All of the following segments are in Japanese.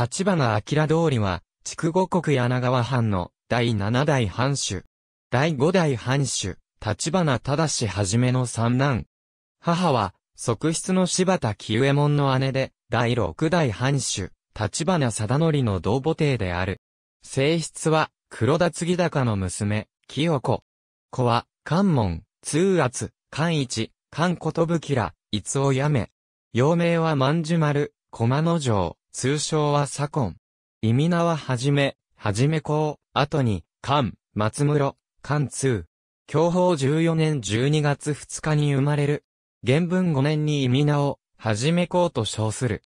立花明通りは、筑後国柳川藩の第7代藩主、第5代藩主、立花忠はじめの三男。母は、側室の柴田清右衛門の姉で、第6代藩主、立花貞則の同母弟である。性質は、黒田継高の娘、清子。子は、関門、通圧、関一、関ことぶきら、逸をやめ。幼名は万寿丸、駒之丞。通称は左近。意味名ははじめ、はじめ公、後に、菅、松室、菅通。享保14年12月2日に生まれる。原文5年に意味名を、はじめ公と称する。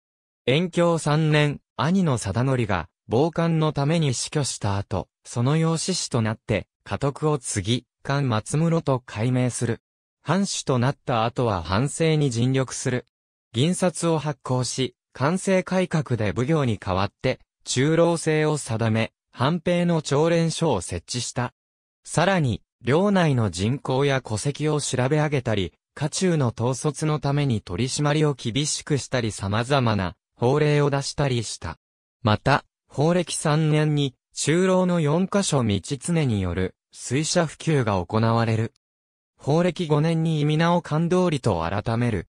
延享3年、兄の貞則が、傍観のために死去した後、その養子子となって、家督を継ぎ、菅松室と改名する。藩主となった後は藩政に尽力する。銀札を発行し、官制改革で奉行に代わって、中老制を定め、藩兵の朝練所を設置した。さらに、領内の人口や戸籍を調べ上げたり、家中の統率のために取り締まりを厳しくしたり様々な法令を出したりした。また、法暦3年に、中老の4カ所道常による水車普及が行われる。法暦5年に意味名を官通りと改める。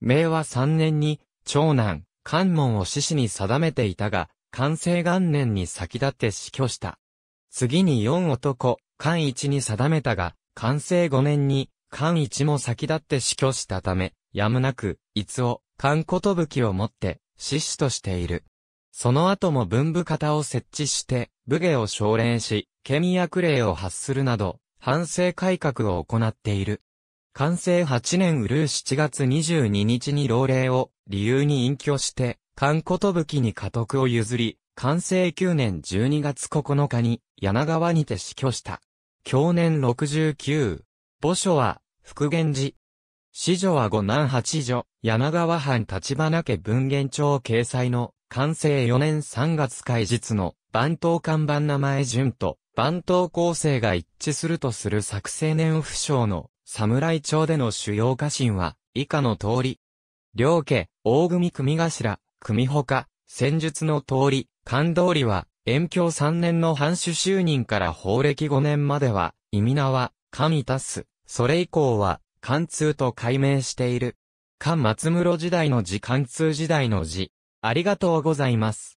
明和3年に、長男、関門を死死に定めていたが、関西元年に先立って死去した。次に四男、関一に定めたが、関西五年に、関一も先立って死去したため、やむなく、逸を、関ことぶきをもって、死死としている。その後も文部方を設置して、武芸を奨励し、県役令を発するなど、反省改革を行っている。完成8年うるう7月22日に老令を理由に隠居して、と武器に家督を譲り、完成9年12月9日に柳川にて死去した。去年69。墓所は福源寺。子女は五男八女、柳川藩立花家文言帳掲載の完成4年3月開日の番頭看板名前順と番頭構成が一致するとする作成年不詳の侍町での主要家臣は以下の通り。両家、大組組頭、組ほか、戦術の通り、官通りは、延教3年の藩主就任から法暦5年までは、意味名は、神足す。それ以降は、貫通と改名している。菅松室時代の字貫通時代の字。ありがとうございます。